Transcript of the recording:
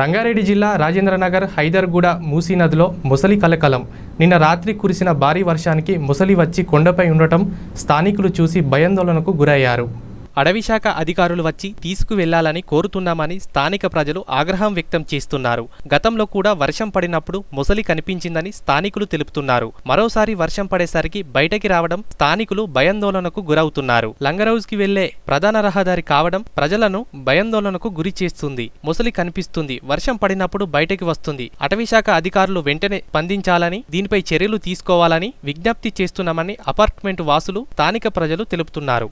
రంగారెడ్డి జిల్లా రాజేంద్రనగర్ హైదర్గూడ మూసీ నదిలో ముసలి కలకలం నిన్న రాత్రి కురిసిన భారీ వర్షానికి ముసలి వచ్చి కొండపై ఉండటం స్థానికులు చూసి భయాందోళనకు గురయ్యారు శాఖ అధికారులు వచ్చి తీసుకువెళ్లాలని కోరుతున్నామని స్థానిక ప్రజలు ఆగ్రహం వ్యక్తం చేస్తున్నారు గతంలో కూడా వర్షం పడినప్పుడు మొసలి కనిపించిందని స్థానికులు తెలుపుతున్నారు మరోసారి వర్షం పడేసరికి బయటకి రావడం స్థానికులు భయాందోళనకు గురవుతున్నారు లంగరౌజ్కి వెళ్లే ప్రధాన రహదారి కావడం ప్రజలను భయాందోళనకు గురి చేస్తుంది మొసలి కనిపిస్తుంది వర్షం పడినప్పుడు బయటకి వస్తుంది అటవీశాఖ అధికారులు వెంటనే స్పందించాలని దీనిపై చర్యలు తీసుకోవాలని విజ్ఞప్తి చేస్తున్నామని అపార్ట్మెంట్ వాసులు స్థానిక ప్రజలు తెలుపుతున్నారు